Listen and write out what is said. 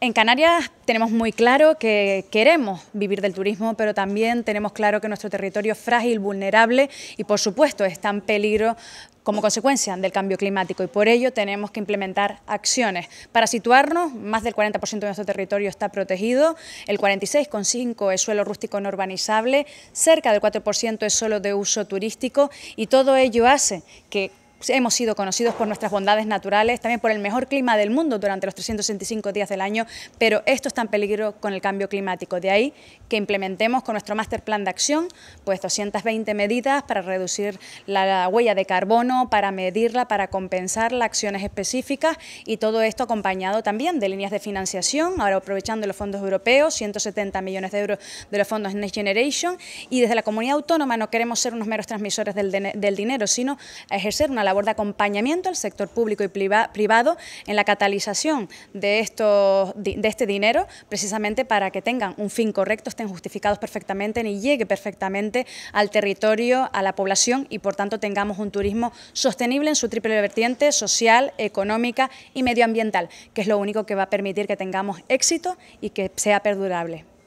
En Canarias tenemos muy claro que queremos vivir del turismo, pero también tenemos claro que nuestro territorio es frágil, vulnerable y por supuesto está en peligro como consecuencia del cambio climático y por ello tenemos que implementar acciones. Para situarnos, más del 40% de nuestro territorio está protegido, el 46,5% es suelo rústico no urbanizable, cerca del 4% es solo de uso turístico y todo ello hace que hemos sido conocidos por nuestras bondades naturales, también por el mejor clima del mundo durante los 365 días del año, pero esto está en peligro con el cambio climático. De ahí que implementemos con nuestro Master plan de acción pues 220 medidas para reducir la huella de carbono, para medirla, para compensarla, acciones específicas y todo esto acompañado también de líneas de financiación, ahora aprovechando los fondos europeos, 170 millones de euros de los fondos Next Generation y desde la comunidad autónoma no queremos ser unos meros transmisores del, del dinero, sino ejercer una labor de acompañamiento al sector público y privado en la catalización de, de este dinero, precisamente para que tengan un fin correcto, estén justificados perfectamente y llegue perfectamente al territorio, a la población y por tanto tengamos un turismo sostenible en su triple vertiente social, económica y medioambiental, que es lo único que va a permitir que tengamos éxito y que sea perdurable.